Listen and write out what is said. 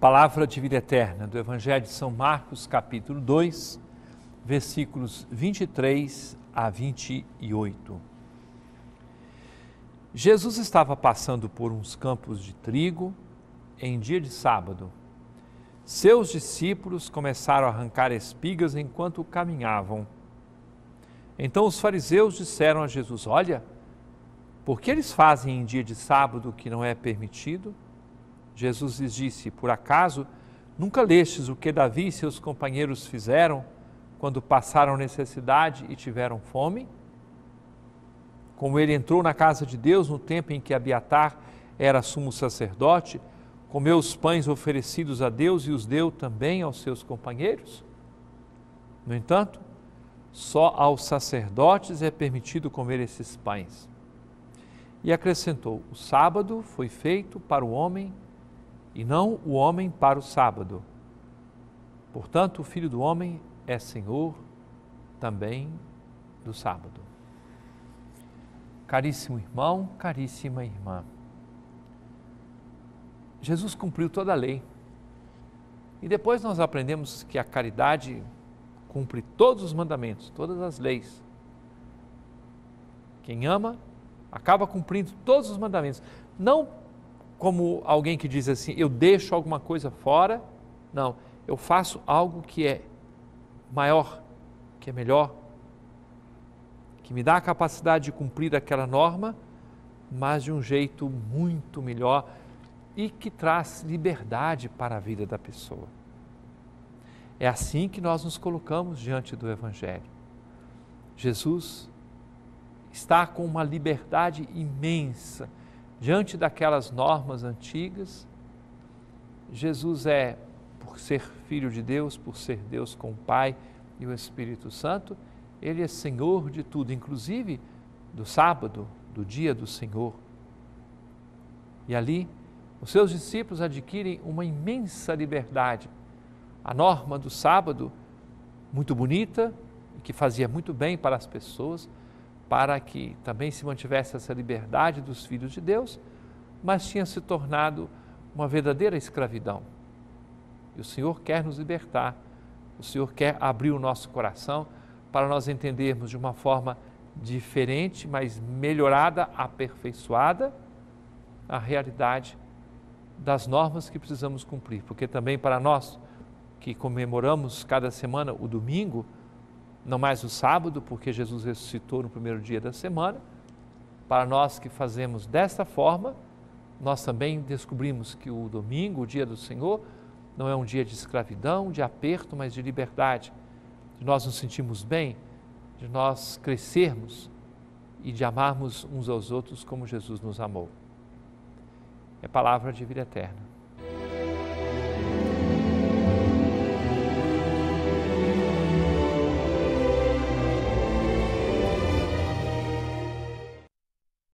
Palavra de vida eterna do Evangelho de São Marcos, capítulo 2, versículos 23 a 28. Jesus estava passando por uns campos de trigo em dia de sábado. Seus discípulos começaram a arrancar espigas enquanto caminhavam. Então os fariseus disseram a Jesus: Olha, por que eles fazem em dia de sábado o que não é permitido? Jesus lhes disse: Por acaso nunca lestes o que Davi e seus companheiros fizeram quando passaram necessidade e tiveram fome? Como ele entrou na casa de Deus no tempo em que Abiatar era sumo sacerdote, comeu os pães oferecidos a Deus e os deu também aos seus companheiros? No entanto, só aos sacerdotes é permitido comer esses pães. E acrescentou: O sábado foi feito para o homem e não o homem para o sábado. Portanto, o filho do homem é senhor também do sábado. Caríssimo irmão, caríssima irmã, Jesus cumpriu toda a lei. E depois nós aprendemos que a caridade cumpre todos os mandamentos, todas as leis. Quem ama acaba cumprindo todos os mandamentos. Não como alguém que diz assim, eu deixo alguma coisa fora. Não, eu faço algo que é maior, que é melhor, que me dá a capacidade de cumprir aquela norma, mas de um jeito muito melhor e que traz liberdade para a vida da pessoa. É assim que nós nos colocamos diante do Evangelho. Jesus está com uma liberdade imensa diante daquelas normas antigas, Jesus é, por ser Filho de Deus, por ser Deus com o Pai e o Espírito Santo, Ele é Senhor de tudo, inclusive do sábado, do dia do Senhor. E ali, os seus discípulos adquirem uma imensa liberdade. A norma do sábado, muito bonita, que fazia muito bem para as pessoas, para que também se mantivesse essa liberdade dos filhos de Deus, mas tinha se tornado uma verdadeira escravidão. E o Senhor quer nos libertar, o Senhor quer abrir o nosso coração para nós entendermos de uma forma diferente, mas melhorada, aperfeiçoada, a realidade das normas que precisamos cumprir, porque também para nós que comemoramos cada semana o domingo, não mais o sábado, porque Jesus ressuscitou no primeiro dia da semana. Para nós que fazemos desta forma, nós também descobrimos que o domingo, o dia do Senhor, não é um dia de escravidão, de aperto, mas de liberdade, de nós nos sentirmos bem, de nós crescermos e de amarmos uns aos outros como Jesus nos amou. É palavra de vida eterna.